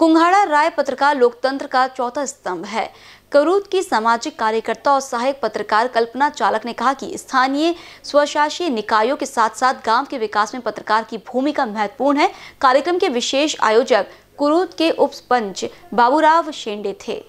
कुंघाड़ा राय पत्रकार लोकतंत्र का चौथा स्तंभ है करूद की सामाजिक कार्यकर्ता और सहायक पत्रकार कल्पना चालक ने कहा कि स्थानीय स्वशासी निकायों के साथ साथ गांव के विकास में पत्रकार की भूमिका महत्वपूर्ण है कार्यक्रम के विशेष आयोजक कुरूद के उप पंच बाबूराव शेंडे थे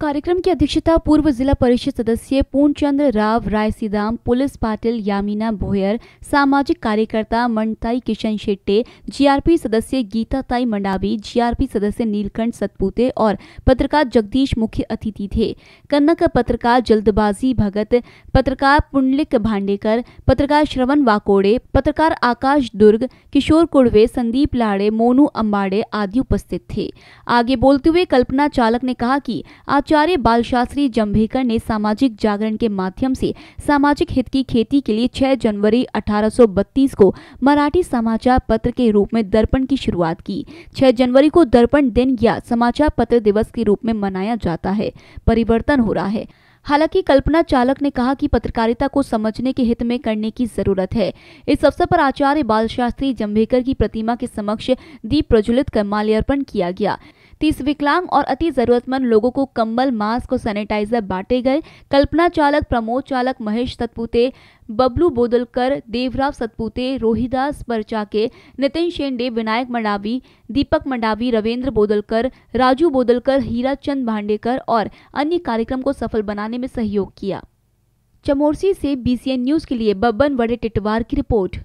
कार्यक्रम की अध्यक्षता पूर्व जिला परिषद सदस्य पूर्णचंद्र राव रायसीदाम पुलिस पाटिल यामिना भोयर सामाजिक कार्यकर्ता मंडताई किशन शेट्टे जीआरपी सदस्य गीता ताई मंडावी जीआरपी सदस्य नीलकंठ सतपुते और पत्रकार जगदीश मुख्य अतिथि थे कन्नक पत्रकार जल्दबाजी भगत पत्रकार पुंडलिक भांडेकर पत्रकार श्रवण वाकोड़े पत्रकार आकाश दुर्ग किशोर कुड़वे संदीप लाड़े मोनू अम्बाड़े आदि उपस्थित थे आगे बोलते हुए कल्पना चालक ने कहा की आज आचार्य बाल शास्त्री जम्भेकर ने सामाजिक जागरण के माध्यम से सामाजिक हित की खेती के लिए 6 जनवरी 1832 को मराठी समाचार पत्र के रूप में दर्पण की शुरुआत की 6 जनवरी को दर्पण दिन या समाचार पत्र दिवस के रूप में मनाया जाता है परिवर्तन हो रहा है हालांकि कल्पना चालक ने कहा कि पत्रकारिता को समझने के हित में करने की जरूरत है इस अवसर पर आचार्य बाल शास्त्री जम्भेकर की प्रतिमा के समक्ष दीप प्रज्वलित कर माल्यार्पण किया गया तीस विकलांग और अति जरूरतमंद लोगों को कंबल मास्क और सैनिटाइजर बांटे गए कल्पना चालक प्रमोद चालक महेश सतपुते बबलू बोदलकर देवराव सतपुते रोहिदास परचाके नितिन शेंडे विनायक मंडावी दीपक मंडावी रविन्द्र बोदलकर राजू बोदलकर हीरा चंद भांडेकर और अन्य कार्यक्रम को सफल बनाने में सहयोग किया चमोरसी से बीसीएन न्यूज के लिए बब्बन वड़े टिटवार की रिपोर्ट